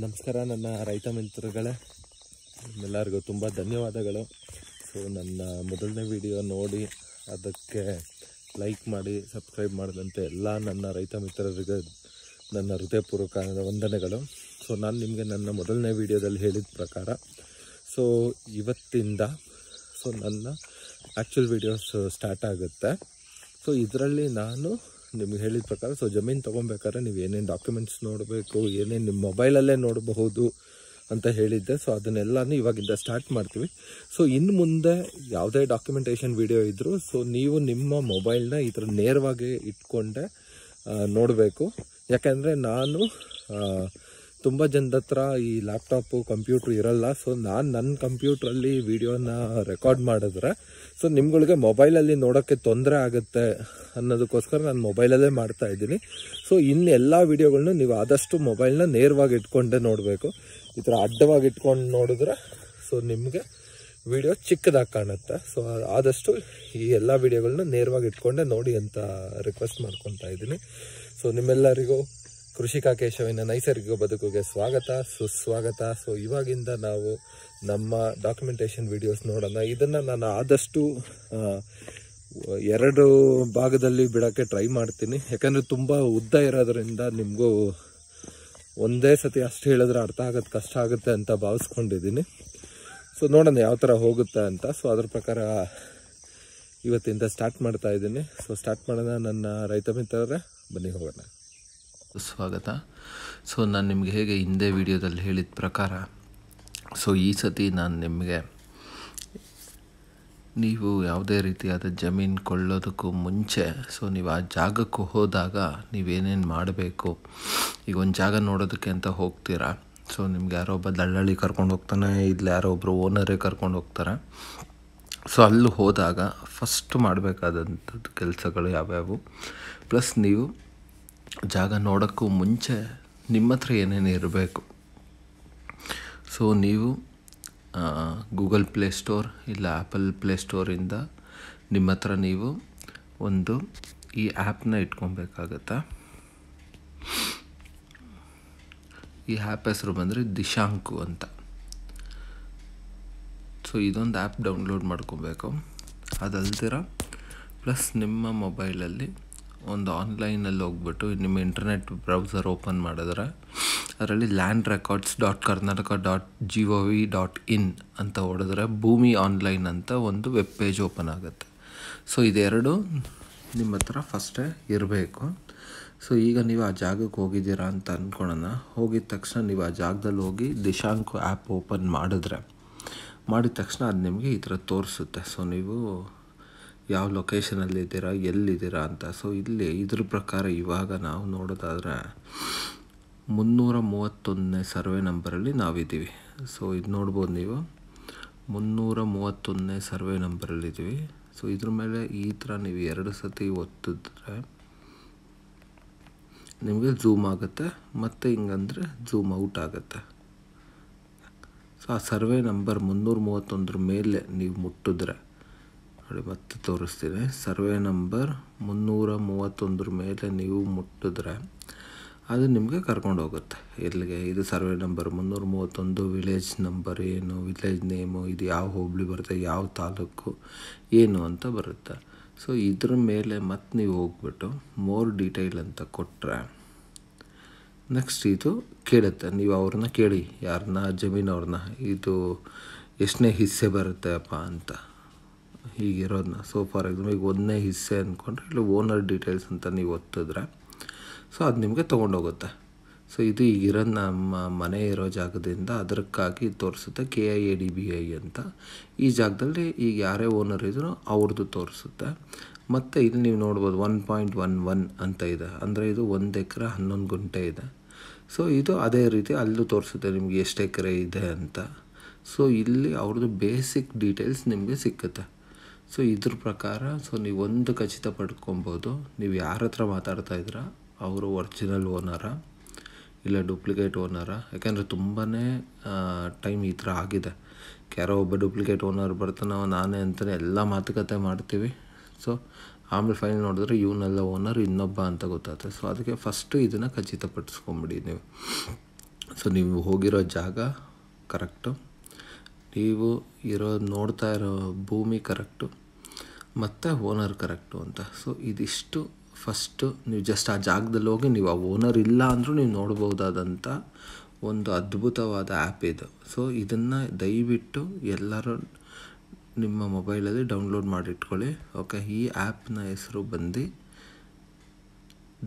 ನಮಸ್ಕಾರ ನನ್ನ ರೈತ ಮಿತ್ರಗಳೇ ಎಲ್ಲರಿಗೂ ತುಂಬ ಧನ್ಯವಾದಗಳು ಸೊ ನನ್ನ ಮೊದಲನೇ ವಿಡಿಯೋ ನೋಡಿ ಅದಕ್ಕೆ ಲೈಕ್ ಮಾಡಿ ಸಬ್ಸ್ಕ್ರೈಬ್ ಮಾಡಿದಂತೆ ಎಲ್ಲ ನನ್ನ ರೈತ ಮಿತ್ರರಿಗೆ ನನ್ನ ಹೃದಯಪೂರ್ವಕ ವಂದನೆಗಳು ಸೊ ನಾನು ನಿಮಗೆ ನನ್ನ ಮೊದಲನೇ ವಿಡಿಯೋದಲ್ಲಿ ಹೇಳಿದ ಪ್ರಕಾರ ಸೊ ಇವತ್ತಿಂದ ಸೊ ನನ್ನ ಆ್ಯಕ್ಚುಲ್ ವೀಡಿಯೋಸ್ ಸ್ಟಾರ್ಟ್ ಆಗುತ್ತೆ ಸೊ ಇದರಲ್ಲಿ ನಾನು ನಿಮಗೆ ಹೇಳಿದ ಪ್ರಕಾರ ಸೊ ಜಮೀನು ತೊಗೊಬೇಕಾದ್ರೆ ನೀವು ಏನೇನು ಡಾಕ್ಯುಮೆಂಟ್ಸ್ ನೋಡಬೇಕು ಏನೇನು ನಿಮ್ಮ ಮೊಬೈಲಲ್ಲೇ ನೋಡಬಹುದು ಅಂತ ಹೇಳಿದ್ದೆ ಸೊ ಅದನ್ನೆಲ್ಲನೂ ಇವಾಗಿಂದ ಸ್ಟಾರ್ಟ್ ಮಾಡ್ತೀವಿ ಸೊ ಇನ್ನು ಮುಂದೆ ಯಾವುದೇ ಡಾಕ್ಯುಮೆಂಟೇಷನ್ ವಿಡಿಯೋ ಇದ್ದರೂ ಸೊ ನೀವು ನಿಮ್ಮ ಮೊಬೈಲ್ನ ಈ ಥರ ನೇರವಾಗಿ ಇಟ್ಕೊಂಡೆ ನೋಡಬೇಕು ಯಾಕೆಂದರೆ ನಾನು ತುಂಬ ಜನದತ್ರ ಹತ್ರ ಈ ಲ್ಯಾಪ್ಟಾಪು ಕಂಪ್ಯೂಟ್ರ್ ಇರಲ್ಲ ಸೊ ನಾನು ನನ್ನ ಕಂಪ್ಯೂಟ್ರಲ್ಲಿ ವಿಡಿಯೋನ ರೆಕಾರ್ಡ್ ಮಾಡಿದ್ರೆ ಸೊ ನಿಮ್ಗಳಿಗೆ ಮೊಬೈಲಲ್ಲಿ ನೋಡೋಕ್ಕೆ ತೊಂದರೆ ಆಗುತ್ತೆ ಅನ್ನೋದಕ್ಕೋಸ್ಕರ ನಾನು ಮೊಬೈಲಲ್ಲೇ ಮಾಡ್ತಾ ಇದ್ದೀನಿ ಸೊ ಇನ್ನು ಎಲ್ಲ ವಿಡಿಯೋಗಳನ್ನೂ ನೀವು ಆದಷ್ಟು ಮೊಬೈಲ್ನ ನೇರವಾಗಿ ಇಟ್ಕೊಂಡೇ ನೋಡಬೇಕು ಈ ಥರ ಅಡ್ಡವಾಗಿ ಇಟ್ಕೊಂಡು ನೋಡಿದ್ರೆ ಸೊ ನಿಮಗೆ ವಿಡಿಯೋ ಚಿಕ್ಕದಾಗಿ ಕಾಣುತ್ತೆ ಸೊ ಆದಷ್ಟು ಈ ಎಲ್ಲ ವಿಡಿಯೋಗಳನ್ನ ನೇರವಾಗಿ ಇಟ್ಕೊಂಡೆ ನೋಡಿ ಅಂತ ರಿಕ್ವೆಸ್ಟ್ ಮಾಡ್ಕೊತಾ ಇದ್ದೀನಿ ಸೊ ನಿಮ್ಮೆಲ್ಲರಿಗೂ ಕೃಷಿಕಾ ಕೇಶವಿನ ನೈಸರ್ಗಿಕ ಬದುಕುಗೆ ಸ್ವಾಗತ ಸುಸ್ವಾಗತ ಸೊ ಇವಾಗಿಂದ ನಾವು ನಮ್ಮ ಡಾಕ್ಯುಮೆಂಟೇಷನ್ ವಿಡಿಯೋಸ್ ನೋಡೋಣ ಇದನ್ನು ನಾನು ಆದಷ್ಟು ಎರಡು ಭಾಗದಲ್ಲಿ ಬಿಡೋಕ್ಕೆ ಟ್ರೈ ಮಾಡ್ತೀನಿ ಯಾಕಂದರೆ ತುಂಬ ಉದ್ದ ಇರೋದ್ರಿಂದ ನಿಮಗೂ ಒಂದೇ ಸತಿ ಅಷ್ಟು ಹೇಳಿದ್ರೆ ಅರ್ಥ ಆಗೋದು ಕಷ್ಟ ಆಗುತ್ತೆ ಅಂತ ಭಾವಿಸ್ಕೊಂಡಿದ್ದೀನಿ ಸೊ ನೋಡೋಣ ಯಾವ ಥರ ಹೋಗುತ್ತೆ ಅಂತ ಸೊ ಅದ್ರ ಪ್ರಕಾರ ಇವತ್ತಿಂದ ಸ್ಟಾರ್ಟ್ ಮಾಡ್ತಾ ಇದ್ದೀನಿ ಸೊ ಸ್ಟಾರ್ಟ್ ಮಾಡೋಣ ನನ್ನ ರೈತ ಮಿತ್ರರೇ ಬನ್ನಿ ಹೋಗೋಣ ಸ್ವಾಗತ ಸೊ ನಾನು ನಿಮಗೆ ಹೇಗೆ ಹಿಂದೆ ವಿಡಿಯೋದಲ್ಲಿ ಹೇಳಿದ ಪ್ರಕಾರ ಸೊ ಈ ಸತಿ ನಾನು ನಿಮಗೆ ನೀವು ಯಾವುದೇ ರೀತಿಯಾದ ಜಮೀನು ಕೊಳ್ಳೋದಕ್ಕೂ ಮುಂಚೆ ಸೊ ನೀವು ಆ ಜಾಗಕ್ಕೆ ಹೋದಾಗ ನೀವೇನೇನು ಮಾಡಬೇಕು ಈಗ ಒಂದು ಜಾಗ ನೋಡೋದಕ್ಕೆ ಅಂತ ಹೋಗ್ತೀರಾ ಸೊ ನಿಮ್ಗೆ ಯಾರೋ ಒಬ್ಬ ದಳ್ಳಾಳಿ ಕರ್ಕೊಂಡು ಹೋಗ್ತಾನೆ ಇಲ್ಲಿ ಯಾರೋ ಒಬ್ಬರು ಓನರೇ ಕರ್ಕೊಂಡು ಹೋಗ್ತಾರೆ ಸೊ ಅಲ್ಲಿ ಹೋದಾಗ ಫಸ್ಟ್ ಮಾಡಬೇಕಾದಂಥದ್ದು ಕೆಲಸಗಳು ಯಾವ್ಯಾವು ಪ್ಲಸ್ ನೀವು ಜಾಗ ನೋಡೋಕ್ಕೂ ಮುಂಚೆ ನಿಮ್ಮ ಹತ್ರ ಏನೇನು ಇರಬೇಕು ಸೊ ನೀವು ಗೂಗಲ್ ಪ್ಲೇ ಸ್ಟೋರ್ ಇಲ್ಲ ಆ್ಯಪಲ್ ಪ್ಲೇ ಸ್ಟೋರಿಂದ ನಿಮ್ಮ ಹತ್ರ ನೀವು ಒಂದು ಈ ಆ್ಯಪ್ನ ಇಟ್ಕೊಬೇಕಾಗತ್ತೆ ಈ ಆ್ಯಪ್ ಹೆಸರು ಬಂದರೆ ದಿಶಾಂಕು ಅಂತ ಸೊ ಇದೊಂದು ಆ್ಯಪ್ ಡೌನ್ಲೋಡ್ ಮಾಡ್ಕೊಬೇಕು ಅದಲ್ದಿರ ಪ್ಲಸ್ ನಿಮ್ಮ ಮೊಬೈಲಲ್ಲಿ ಒಂದು ಆನ್ಲೈನಲ್ಲಿ ಹೋಗ್ಬಿಟ್ಟು ನಿಮ್ಮ ಇಂಟರ್ನೆಟ್ ಬ್ರೌಸರ್ ಓಪನ್ ಮಾಡಿದ್ರೆ ಅದರಲ್ಲಿ land records dot Karnataka dot G O V dot in ಅಂತ ಹೊಡೆದ್ರೆ ಭೂಮಿ ಆನ್ಲೈನ್ ಅಂತ ಒಂದು ವೆಬ್ ಪೇಜ್ ಓಪನ್ ಆಗುತ್ತೆ ಸೊ ಇದೆರಡು ನಿಮ್ಮ ಹತ್ರ ಫಸ್ಟೇ ಇರಬೇಕು ಸೊ ಈಗ ನೀವು ಆ ಜಾಗಕ್ಕೆ ಹೋಗಿದ್ದೀರಾ ಅಂತ ಅಂದ್ಕೊಳ್ಳೋಣ ಹೋಗಿದ ತಕ್ಷಣ ನೀವು ಆ ಜಾಗದಲ್ಲಿ ಹೋಗಿ ದಿಶಾಂಕು ಆ್ಯಪ್ ಓಪನ್ ಮಾಡಿದ್ರೆ ಮಾಡಿದ ತಕ್ಷಣ ಅದು ನಿಮಗೆ ಈ ಥರ ತೋರಿಸುತ್ತೆ ಸೊ ನೀವು ಯಾವ ಲೊಕೇಶನಲ್ಲಿದ್ದೀರಾ ಎಲ್ಲಿದ್ದೀರಾ ಅಂತ ಸೊ ಇಲ್ಲಿ ಇದ್ರ ಪ್ರಕಾರ ಇವಾಗ ನಾವು ನೋಡೋದಾದರೆ ಮುನ್ನೂರ ಮೂವತ್ತೊಂದನೇ ಸರ್ವೆ ನಂಬರಲ್ಲಿ ನಾವಿದ್ದೀವಿ ಸೊ ಇದು ನೋಡ್ಬೋದು ನೀವು ಮುನ್ನೂರ ಮೂವತ್ತೊಂದನೇ ಸರ್ವೆ ನಂಬರಲ್ಲಿದ್ದೀವಿ ಸೊ ಇದ್ರ ಮೇಲೆ ಈ ಥರ ನೀವು ಎರಡು ಸತಿ ಒತ್ತಿದ್ರೆ ನಿಮಗೆ ಝೂಮ್ ಆಗುತ್ತೆ ಮತ್ತು ಹಿಂಗಂದರೆ ಝೂಮ್ ಔಟ್ ಆಗುತ್ತೆ ಸೊ ಆ ಸರ್ವೆ ನಂಬರ್ ಮುನ್ನೂರ ಮೂವತ್ತೊಂದರ ಮೇಲೆ ನೀವು ಮುಟ್ಟಿದ್ರೆ ನೋಡಿ ಮತ್ತೆ ತೋರಿಸ್ತೀನಿ ಸರ್ವೆ ನಂಬರ್ ಮುನ್ನೂರ ಮೂವತ್ತೊಂದರ ಮೇಲೆ ನೀವು ಮುಟ್ಟಿದ್ರೆ ಅದು ನಿಮಗೆ ಕರ್ಕೊಂಡೋಗುತ್ತೆ ಹೋಗುತ್ತೆ ಎಲ್ಲಿಗೆ ಇದು ಸರ್ವೆ ನಂಬರ್ ಮುನ್ನೂರ ಮೂವತ್ತೊಂದು ವಿಲೇಜ್ ನಂಬರ್ ಏನು ವಿಲೇಜ್ ನೇಮು ಇದು ಯಾವ ಹೋಬಳಿ ಬರುತ್ತೆ ಯಾವ ತಾಲೂಕು ಏನು ಅಂತ ಬರುತ್ತೆ ಸೊ ಇದ್ರ ಮೇಲೆ ಮತ್ತೆ ನೀವು ಹೋಗ್ಬಿಟ್ಟು ಮೋರ್ ಡೀಟೇಲ್ ಅಂತ ಕೊಟ್ಟರೆ ನೆಕ್ಸ್ಟ್ ಇದು ಕೇಳುತ್ತೆ ನೀವು ಅವ್ರನ್ನ ಕೇಳಿ ಯಾರನ್ನ ಜಮೀನವ್ರನ್ನ ಇದು ಎಷ್ಟನೇ ಹಿಸ್ಸೆ ಬರುತ್ತೆ ಅಪ್ಪ ಅಂತ ಹೀಗಿರೋದನ್ನ ಸೊ ಫಾರ್ ಎಕ್ಸಾಂಪಲ್ ಈಗ ಒಂದನೇ ಹಿಸ್ಸೆ ಅಂದ್ಕೊಂಡ್ರೆ ಇಲ್ಲಿ ಓನರ್ ಡೀಟೇಲ್ಸ್ ಅಂತ ನೀವು ಒತ್ತಿದ್ರೆ ಸೊ ಅದು ನಿಮಗೆ ತೊಗೊಂಡೋಗುತ್ತೆ ಸೊ ಇದು ಈಗಿರೋ ನಮ್ಮ ಮನೆ ಇರೋ ಜಾಗದಿಂದ ಅದಕ್ಕಾಗಿ ತೋರಿಸುತ್ತೆ K I A D B ಐ ಅಂತ ಈ ಜಾಗದಲ್ಲಿ ಈಗ ಯಾರೇ ಓನರ್ ಇದ್ರು ಅವ್ರದ್ದು ತೋರಿಸುತ್ತೆ ಮತ್ತು ಇದು ನೀವು ನೋಡ್ಬೋದು ಒನ್ ಪಾಯಿಂಟ್ ಒನ್ ಒನ್ ಅಂತ ಇದೆ ಅಂದರೆ ಇದು ಒಂದು ಎಕರೆ ಹನ್ನೊಂದು ಗುಂಟೆ ಇದೆ ಸೊ ಇದು ಅದೇ ರೀತಿ ಅಲ್ಲೂ ತೋರಿಸುತ್ತೆ ನಿಮಗೆ ಎಷ್ಟು ಎಕರೆ ಇದೆ ಅಂತ ಸೊ ಇಲ್ಲಿ ಅವ್ರದ್ದು ಬೇಸಿಕ್ ಡೀಟೇಲ್ಸ್ ನಿಮಗೆ ಸಿಕ್ಕುತ್ತೆ ಸೊ ಇದ್ರ ಪ್ರಕಾರ ಸೊ ನೀವು ಒಂದು ಖಚಿತ ಪಡ್ಕೊಬೋದು ನೀವು ಯಾರ ಹತ್ರ ಮಾತಾಡ್ತಾ ಇದ್ದೀರಾ ಅವರು ಒರ್ಜಿನಲ್ ಓನರಾ ಇಲ್ಲ ಡೂಪ್ಲಿಕೇಟ್ ಓನರಾ ಯಾಕೆಂದರೆ ತುಂಬಾ ಟೈಮ್ ಈ ಥರ ಆಗಿದೆ ಯಾರೋ ಒಬ್ಬ ಡೂಪ್ಲಿಕೇಟ್ ಓನರ್ ಬರ್ತಾನೆ ನಾನೇ ಅಂತಲೇ ಎಲ್ಲ ಮಾತುಕತೆ ಮಾಡ್ತೀವಿ ಸೊ ಆಮೇಲೆ ಫೈಲ್ ನೋಡಿದ್ರೆ ಇವನೆಲ್ಲ ಓನರ್ ಇನ್ನೊಬ್ಬ ಅಂತ ಗೊತ್ತಾಗುತ್ತೆ ಸೊ ಅದಕ್ಕೆ ಫಸ್ಟು ಇದನ್ನು ಖಚಿತಪಡಿಸ್ಕೊಂಬಿಡಿ ನೀವು ಸೊ ನೀವು ಹೋಗಿರೋ ಜಾಗ ಕರೆಕ್ಟು ನೀವು ಇರೋ ನೋಡ್ತಾ ಇರೋ ಭೂಮಿ ಕರೆಕ್ಟು ಮತ್ತು ಓನರ್ ಕರೆಕ್ಟು ಅಂತ ಸೊ ಇದಿಷ್ಟು ಫಸ್ಟು ನೀವು ಜಸ್ಟ್ ಆ ಜಾಗದಲ್ಲಿ ಹೋಗಿ ನೀವು ಆ ಓನರ್ ಇಲ್ಲ ಅಂದರೂ ನೀವು ನೋಡ್ಬೋದಾದಂಥ ಒಂದು ಅದ್ಭುತವಾದ ಆ್ಯಪ್ ಇದು ಸೊ ಇದನ್ನು ದಯವಿಟ್ಟು ಎಲ್ಲರೂ ನಿಮ್ಮ ಮೊಬೈಲಲ್ಲಿ ಡೌನ್ಲೋಡ್ ಮಾಡಿಟ್ಕೊಳ್ಳಿ ಓಕೆ ಈ ಆ್ಯಪ್ನ ಹೆಸರು ಬಂದು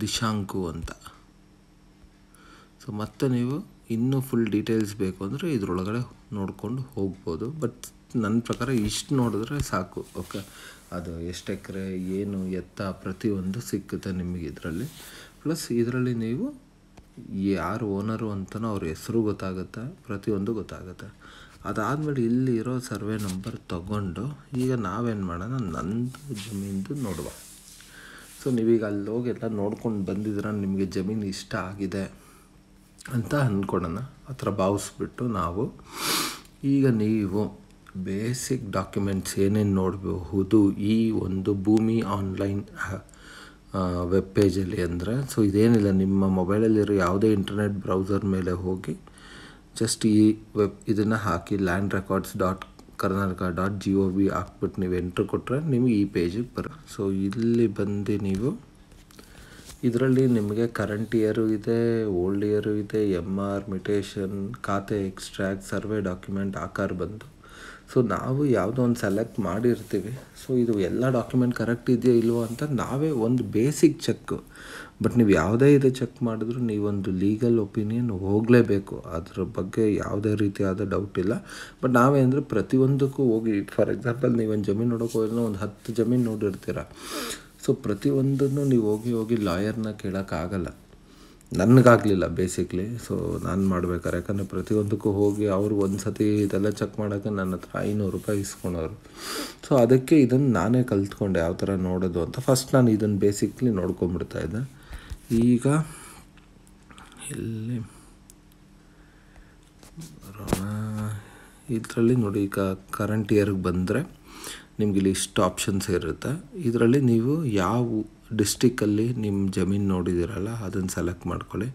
ದಿಶಾಂಕು ಅಂತ ಸೊ ಮತ್ತೆ ನೀವು ಇನ್ನೂ ಫುಲ್ ಡೀಟೇಲ್ಸ್ ಬೇಕು ಅಂದರೆ ಇದರೊಳಗಡೆ ನೋಡಿಕೊಂಡು ಹೋಗ್ಬೋದು ಬಟ್ ನನ್ನ ಪ್ರಕಾರ ಇಷ್ಟು ನೋಡಿದ್ರೆ ಸಾಕು ಓಕೆ ಅದು ಎಷ್ಟು ಎಕರೆ ಏನು ಎತ್ತ ಪ್ರತಿಯೊಂದು ಸಿಕ್ಕುತ್ತೆ ನಿಮಗೆ ಇದರಲ್ಲಿ ಪ್ಲಸ್ ಇದರಲ್ಲಿ ನೀವು ಯಾರು ಓನರು ಅಂತಲೂ ಅವ್ರ ಹೆಸರು ಗೊತ್ತಾಗುತ್ತೆ ಪ್ರತಿಯೊಂದು ಗೊತ್ತಾಗುತ್ತೆ ಅದಾದಮೇಲೆ ಇಲ್ಲಿರೋ ಸರ್ವೆ ನಂಬರ್ ತಗೊಂಡು ಈಗ ನಾವೇನು ಮಾಡೋಣ ನಂದು ಜಮೀನ್ದು ನೋಡುವ ಸೊ ನೀವೀಗ ಅಲ್ಲಿ ಎಲ್ಲ ನೋಡ್ಕೊಂಡು ಬಂದಿದ್ರೆ ನಿಮಗೆ ಜಮೀನು ಇಷ್ಟ ಆಗಿದೆ ಅಂತ ಅಂದ್ಕೊಡೋಣ ಆ ಥರ ಭಾವಿಸ್ಬಿಟ್ಟು ನಾವು ಈಗ ನೀವು ಬೇಸಿಕ್ ಡಾಕ್ಯುಮೆಂಟ್ಸ್ ಏನೇನು ನೋಡಬಹುದು ಈ ಒಂದು ಭೂಮಿ ಆನ್ಲೈನ್ ವೆಬ್ ಪೇಜಲ್ಲಿ ಅಂದರೆ ಸೊ ಇದೇನಿಲ್ಲ ನಿಮ್ಮ ಮೊಬೈಲಲ್ಲಿರೋ ಯಾವುದೇ ಇಂಟರ್ನೆಟ್ ಬ್ರೌಸರ್ ಮೇಲೆ ಹೋಗಿ ಜಸ್ಟ್ ಈ ವೆಬ್ ಇದನ್ನು ಹಾಕಿ land records dot Karnataka dot G O B ಹಾಕ್ಬಿಟ್ಟು ನೀವು ಎಂಟ್ರ್ ಕೊಟ್ಟರೆ ನಿಮಗೆ ಈ ಪೇಜಿಗೆ ಬರ ಸೊ ಇಲ್ಲಿ ಬಂದು ನೀವು ಇದರಲ್ಲಿ ನಿಮಗೆ ಕರೆಂಟ್ ಇಯರು ಇದೆ ಓಲ್ಡ್ ಇಯರು ಇದೆ ಎಮ್ ಆರ್ ಮಿಟೇಷನ್ ಖಾತೆ ಎಕ್ಸ್ಟ್ರಾಕ್ಟ್ ಸರ್ವೆ ಡಾಕ್ಯುಮೆಂಟ್ ಆಕಾರ ಬಂದು ಸೊ ನಾವು ಯಾವುದೋ ಒಂದು ಸೆಲೆಕ್ಟ್ ಮಾಡಿರ್ತೀವಿ ಸೊ ಇದು ಎಲ್ಲ ಡಾಕ್ಯುಮೆಂಟ್ ಕರೆಕ್ಟ್ ಇದೆಯಾ ಇಲ್ವೋ ಅಂತ ನಾವೇ ಒಂದು ಬೇಸಿಕ್ ಚೆಕ್ಕು ಬಟ್ ನೀವು ಯಾವುದೇ ಇದು ಚೆಕ್ ಮಾಡಿದ್ರು ನೀವೊಂದು ಲೀಗಲ್ ಒಪಿನಿಯನ್ ಹೋಗಲೇಬೇಕು ಅದ್ರ ಬಗ್ಗೆ ಯಾವುದೇ ರೀತಿಯಾದ ಡೌಟ್ ಇಲ್ಲ ಬಟ್ ನಾವೇ ಅಂದರೆ ಪ್ರತಿಯೊಂದಕ್ಕೂ ಹೋಗಿ ಫಾರ್ ಎಕ್ಸಾಂಪಲ್ ನೀವೊಂದು ಜಮೀನು ನೋಡೋಕೆ ಹೋದ್ರೆ ಒಂದು ಹತ್ತು ಜಮೀನು ನೋಡಿರ್ತೀರ ಸೊ ಪ್ರತಿಯೊಂದನ್ನು ನೀವು ಹೋಗಿ ಹೋಗಿ ಲಾಯರ್ನ ಕೇಳೋಕ್ಕಾಗಲ್ಲ ನನಗಾಗಲಿಲ್ಲ ಬೇಸಿಕ್ಲಿ ಸೊ ನಾನು ಮಾಡ್ಬೇಕಾರೆ ಯಾಕಂದರೆ ಪ್ರತಿಯೊಂದಕ್ಕೂ ಹೋಗಿ ಅವರು ಒಂದು ಸತಿ ಇದೆಲ್ಲ ಚೆಕ್ ಮಾಡೋಕ್ಕೆ ನನ್ನ ಹತ್ರ ಐನೂರು ರೂಪಾಯಿ ಇಸ್ಕೊಳೋರು ಸೊ ಅದಕ್ಕೆ ಇದನ್ನು ನಾನೇ ಕಲ್ತ್ಕೊಂಡೆ ಯಾವ ಥರ ನೋಡೋದು ಅಂತ ಫಸ್ಟ್ ನಾನು ಇದನ್ನು ಬೇಸಿಕ್ಲಿ ಇದ್ದೆ ಈಗ ಇಲ್ಲಿ ಇದರಲ್ಲಿ ನೋಡಿ ಈಗ ಕರೆಂಟ್ ಇಯರ್ಗೆ ಬಂದರೆ ನಿಮಗಿಲ್ಲಿ ಇಷ್ಟು ಆಪ್ಷನ್ಸ್ ಇರುತ್ತೆ ಇದರಲ್ಲಿ ನೀವು ಯಾವ ಡಿಸ್ಟಿಕ್ಕಲ್ಲಿ ನಿಮ್ಮ ಜಮೀನು ನೋಡಿದ್ದೀರಲ್ಲ ಅದನ್ನು ಸೆಲೆಕ್ಟ್ ಮಾಡ್ಕೊಳ್ಳಿ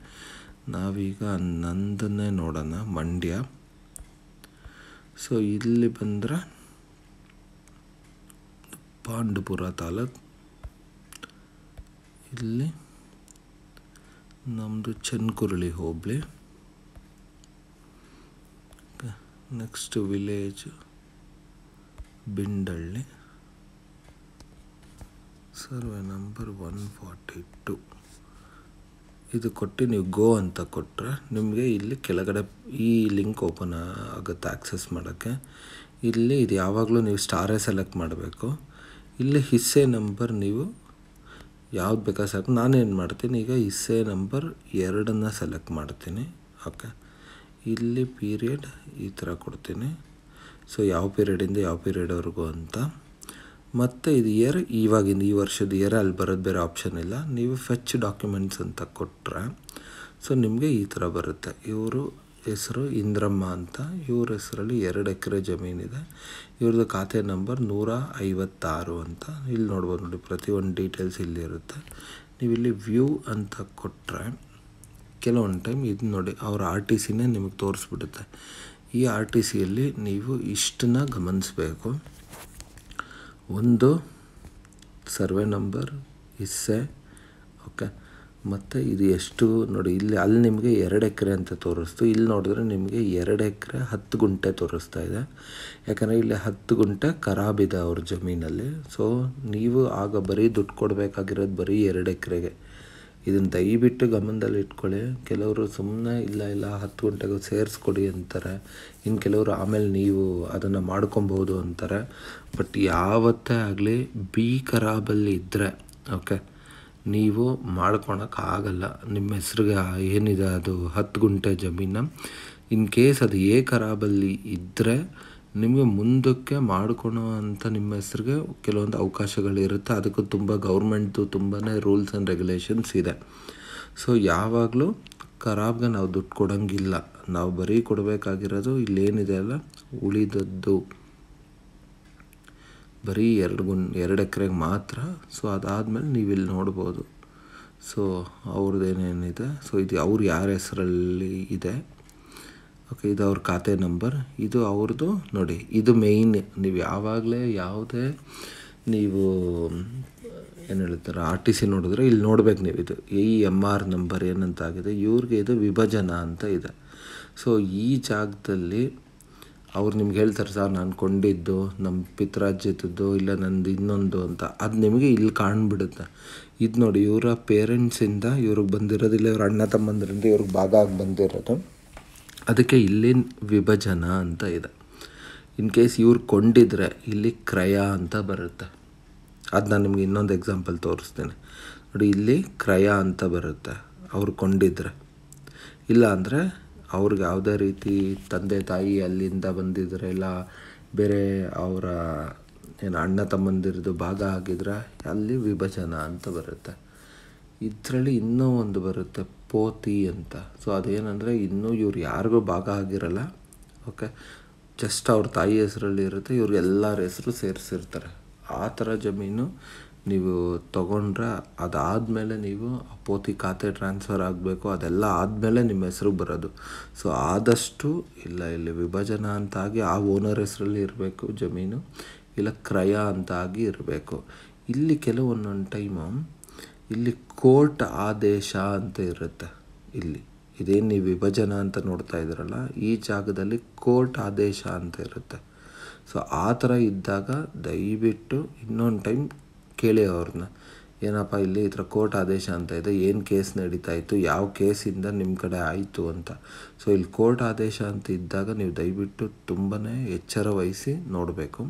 ನಾವೀಗ ನಂದನ್ನೇ ನೋಡೋಣ ಮಂಡ್ಯ ಸೊ ಇಲ್ಲಿ ಬಂದರೆ ಪಾಂಡುಪುರ ತಾಲೂಕ್ ಇಲ್ಲಿ ನಮ್ಮದು ಚನ್ಕುರುಳಿ ಹೋಬಳಿ next village Bindahalli survey number one forty two ಇದು ಕೊಟ್ಟು ನೀವು ಗೋ ಅಂತ ಕೊಟ್ಟರೆ ನಿಮಗೆ ಇಲ್ಲಿ ಕೆಳಗಡೆ ಈ ಲಿಂಕ್ ಓಪನ್ ಆಗುತ್ತೆ ಆ್ಯಕ್ಸೆಸ್ ಮಾಡೋಕ್ಕೆ ಇಲ್ಲಿ ಇದು ಯಾವಾಗಲೂ ನೀವು ಸ್ಟಾರೇ ಸೆಲೆಕ್ಟ್ ಮಾಡಬೇಕು ಇಲ್ಲಿ ಹಿಸ್ಸೆ ನಂಬರ್ ನೀವು ಯಾವ್ದು ಬೇಕಾ ಸಾಕು ನಾನೇನು ಮಾಡ್ತೀನಿ ಈಗ ಹಿಸ್ಸೆ ನಂಬರ್ ಎರಡನ್ನು ಸೆಲೆಕ್ಟ್ ಮಾಡ್ತೀನಿ ಓಕೆ ಇಲ್ಲಿ ಪೀರಿಯಡ್ ಈ ಥರ ಕೊಡ್ತೀನಿ ಸೊ ಯಾವ ಪೀರಿಯಡಿಂದ ಯಾವ ಪೀರಿಯಡ್ವರೆಗೂ ಅಂತ ಮತ್ತು ಇದು ಇಯರ್ ಇವಾಗಿಂದ ಈ ವರ್ಷದ ಇಯರ್ ಅಲ್ಲಿ ಬರೋದು ಬೇರೆ ಆಪ್ಷನ್ ಇಲ್ಲ ನೀವು ಫೆಚ್ ಡಾಕ್ಯುಮೆಂಟ್ಸ್ ಅಂತ ಕೊಟ್ಟರೆ ಸೊ ನಿಮಗೆ ಈ ಥರ ಬರುತ್ತೆ ಇವರು ಹೆಸರು ಇಂದ್ರಮ್ಮ ಅಂತ ಇವ್ರ ಹೆಸರಲ್ಲಿ ಎರಡು ಎಕರೆ ಜಮೀನಿದೆ ಇವ್ರದ್ದು ಖಾತೆ ನಂಬರ್ ನೂರ ಐವತ್ತಾರು ಅಂತ ಇಲ್ಲಿ ನೋಡ್ಬೋದು ನೋಡಿ ಪ್ರತಿಯೊಂದು ಡೀಟೇಲ್ಸ್ ಇಲ್ಲಿರುತ್ತೆ ನೀವು ಇಲ್ಲಿ ವ್ಯೂ ಅಂತ ಕೊಟ್ಟರೆ ಕೆಲವೊಂದು ಟೈಮ್ ಇದು ನೋಡಿ ಅವ್ರ ಆರ್ ಟಿ ಸಿನೇ ನಿಮಗೆ ತೋರಿಸ್ಬಿಡುತ್ತೆ ಈ ಆರ್ ಟಿ ಸಿಯಲ್ಲಿ ನೀವು ಇಷ್ಟನ್ನ ಗಮನಿಸಬೇಕು ಒಂದು ಸರ್ವೆ ನಂಬರ್ ಹಿಸ್ಸೆ ಓಕೆ ಮತ್ತು ಇದು ಎಷ್ಟು ನೋಡಿ ಇಲ್ಲಿ ಅಲ್ಲಿ ನಿಮಗೆ ಎರಡು ಎಕರೆ ಅಂತ ತೋರಿಸ್ತು ಇಲ್ಲಿ ನೋಡಿದ್ರೆ ನಿಮಗೆ ಎರಡು ಎಕರೆ ಹತ್ತು ಗುಂಟೆ ತೋರಿಸ್ತಾ ಇದೆ ಯಾಕಂದರೆ ಇಲ್ಲಿ ಹತ್ತು ಗುಂಟೆ ಖರಾಬಿದೆ ಅವ್ರ ಜಮೀನಲ್ಲಿ ಸೊ ನೀವು ಆಗ ಬರೀ ದುಡ್ಡು ಕೊಡಬೇಕಾಗಿರೋದು ಬರೀ ಎರಡು ಎಕರೆಗೆ ಇದನ್ನು ದಯವಿಟ್ಟು ಗಮನದಲ್ಲಿ ಇಟ್ಕೊಳ್ಳಿ ಕೆಲವರು ಸುಮ್ಮನೆ ಇಲ್ಲ ಇಲ್ಲ ಹತ್ತು ಗಂಟೆಗೆ ಸೇರಿಸ್ಕೊಡಿ ಅಂತಾರೆ ಇನ್ನು ಕೆಲವರು ಆಮೇಲೆ ನೀವು ಅದನ್ನು ಮಾಡ್ಕೊಬೋದು ಅಂತಾರೆ ಬಟ್ ಯಾವತ್ತೇ ಆಗಲಿ ಬಿ ಖರಾಬಲ್ಲಿ ಇದ್ದರೆ ಓಕೆ ನೀವು ಮಾಡ್ಕೊಳಕ್ಕಾಗಲ್ಲ ನಿಮ್ಮ ಹೆಸ್ರಿಗೆ ಏನಿದೆ ಅದು ಹತ್ತು ಗುಂಟೆ ಜಮೀನ ಇನ್ ಕೇಸ್ ಅದು ಎ ಖರಾಬಲ್ಲಿ ಇದ್ದರೆ ನಿಮಗೆ ಮುಂದಕ್ಕೆ ಮಾಡ್ಕೊಳೋ ಅಂಥ ನಿಮ್ಮ ಹೆಸ್ರಿಗೆ ಕೆಲವೊಂದು ಅವಕಾಶಗಳಿರುತ್ತೆ ಅದಕ್ಕೂ ತುಂಬ ಗೌರ್ಮೆಂಟ್ದು ತುಂಬಾ ರೂಲ್ಸ್ ಆ್ಯಂಡ್ ರೆಗ್ಯುಲೇಷನ್ಸ್ ಇದೆ ಸೊ ಯಾವಾಗಲೂ ಖರಾಬ್ಗೆ ನಾವು ದುಡ್ಡು ಕೊಡೋಂಗಿಲ್ಲ ನಾವು ಬರೀ ಕೊಡಬೇಕಾಗಿರೋದು ಇಲ್ಲೇನಿದೆ ಅಲ್ಲ ಉಳಿದದ್ದು ಬರೀ ಎರಡು ಗುಣ್ ಎರಡು ಎಕರೆಗೆ ಮಾತ್ರ ಸೊ ಅದಾದಮೇಲೆ ನೀವು ಇಲ್ಲಿ ನೋಡ್ಬೋದು ಸೊ ಏನೇನಿದೆ ಸೊ ಇದು ಅವ್ರು ಯಾರ ಹೆಸರಲ್ಲಿ ಇದೆ ಓಕೆ ಇದು ಅವ್ರ ಖಾತೆ ನಂಬರ್ ಇದು ಅವ್ರದ್ದು ನೋಡಿ ಇದು ಮೇಯ್ನ್ ನೀವು ಯಾವಾಗಲೇ ಯಾವುದೇ ನೀವು ಏನು ಹೇಳ್ತಾರೆ ಆರ್ ಟಿ ಸಿ ನೋಡಿದ್ರೆ ಇಲ್ಲಿ ನೋಡ್ಬೇಕು ನೀವು ಇದು ಈ ಎಮ್ ಆರ್ ನಂಬರ್ ಏನಂತ ಆಗಿದೆ ಇವ್ರಿಗೆ ಇದು ವಿಭಜನ ಅಂತ ಇದೆ ಸೊ ಈ ಜಾಗದಲ್ಲಿ ಅವ್ರು ನಿಮ್ಗೆ ಹೇಳ್ತಾರೆ ಸರ್ ನಾನು ಕೊಂಡಿದ್ದು ನಮ್ಮ ಪಿತ್ರಾಜ್ಯದ್ದು ಇಲ್ಲ ನಂದು ಇನ್ನೊಂದು ಅಂತ ಅದು ನಿಮಗೆ ಇಲ್ಲಿ ಕಾಣ್ಬಿಡುತ್ತೆ ಇದು ನೋಡಿ ಇವರ ಪೇರೆಂಟ್ಸಿಂದ ಇವ್ರಿಗೆ ಬಂದಿರೋದಿಲ್ಲ ಇವ್ರ ಅಣ್ಣ ತಮ್ಮಂದ್ರಿಂದ ಇವ್ರಿಗೆ ಭಾಗ ಆಗಿ ಬಂದಿರೋದು ಅದಕ್ಕೆ ಇಲ್ಲಿ ವಿಭಜನ ಅಂತ ಇದೆ ಇನ್ ಕೇಸ್ ಇವ್ರು ಕೊಂಡಿದ್ರೆ ಇಲ್ಲಿ ಕ್ರಯ ಅಂತ ಬರುತ್ತೆ ಅದು ನಾನು ನಿಮ್ಗೆ ಇನ್ನೊಂದು ಎಕ್ಸಾಂಪಲ್ ತೋರಿಸ್ತೇನೆ ನೋಡಿ ಇಲ್ಲಿ ಕ್ರಯ ಅಂತ ಬರುತ್ತೆ ಅವ್ರು ಕೊಂಡಿದ್ರೆ ಇಲ್ಲ ಅಂದರೆ ಅವ್ರಿಗೆ ಯಾವುದೇ ರೀತಿ ತಂದೆ ತಾಯಿ ಅಲ್ಲಿಂದ ಬಂದಿದ್ರೆ ಇಲ್ಲ ಬೇರೆ ಅವರ ಏನು ಅಣ್ಣ ತಮ್ಮಂದಿರದು ಭಾಗ ಆಗಿದ್ರೆ ಅಲ್ಲಿ ವಿಭಜನ ಅಂತ ಬರುತ್ತೆ ಇದರಲ್ಲಿ ಇನ್ನೂ ಒಂದು ಬರುತ್ತೆ ಪೋತಿ ಅಂತ ಸೊ ಅದೇನಂದರೆ ಇನ್ನೂ ಇವ್ರು ಯಾರಿಗೂ ಭಾಗ ಆಗಿರಲ್ಲ ಓಕೆ ಜಸ್ಟ್ ಅವ್ರ ತಾಯಿ ಹೆಸರಲ್ಲಿ ಇರುತ್ತೆ ಇವ್ರು ಎಲ್ಲರ ಹೆಸರು ಸೇರಿಸಿರ್ತಾರೆ ಆ ಥರ ಜಮೀನು ನೀವು ತೊಗೊಂಡ್ರೆ ಅದಾದಮೇಲೆ ನೀವು ಪೋತಿ ಖಾತೆ ಟ್ರಾನ್ಸ್ಫರ್ ಆಗಬೇಕು ಅದೆಲ್ಲ ಆದಮೇಲೆ ನಿಮ್ಮ ಹೆಸರು ಬರೋದು ಸೊ ಆದಷ್ಟು ಇಲ್ಲ ಇಲ್ಲಿ ವಿಭಜನ ಅಂತಾಗಿ ಆ ಓನರ್ ಹೆಸರಲ್ಲಿ ಇರಬೇಕು ಜಮೀನು ಇಲ್ಲ ಕ್ರಯ ಅಂತಾಗಿ ಇರಬೇಕು ಇಲ್ಲಿ ಕೆಲವೊಂದೊಂದು ಟೈಮು ಇಲ್ಲಿ ಕೋರ್ಟ್ ಆದೇಶ ಅಂತ ಇರುತ್ತೆ ಇಲ್ಲಿ ಇದೇನು ನೀವು ವಿಭಜನ ಅಂತ ನೋಡ್ತಾ ಇದ್ದೀರಲ್ಲ ಈ ಜಾಗದಲ್ಲಿ ಕೋರ್ಟ್ ಆದೇಶ ಅಂತ ಇರುತ್ತೆ ಸೊ ಆ ಥರ ಇದ್ದಾಗ ದಯವಿಟ್ಟು ಇನ್ನೊಂದು ಟೈಮ್ ಕೇಳಿ ಅವ್ರನ್ನ ಏನಪ್ಪ ಇಲ್ಲಿ ಈ ಥರ ಕೋರ್ಟ್ ಆದೇಶ ಅಂತ ಇದೆ ಏನು ಕೇಸ್ ನಡೀತಾ ಇತ್ತು ಯಾವ ಕೇಸಿಂದ ನಿಮ್ಮ ಕಡೆ ಆಯಿತು ಅಂತ ಸೊ ಇಲ್ಲಿ ಕೋರ್ಟ್ ಆದೇಶ ಅಂತ ಇದ್ದಾಗ ನೀವು ದಯವಿಟ್ಟು ತುಂಬಾ ಎಚ್ಚರ ವಹಿಸಿ ನೋಡಬೇಕು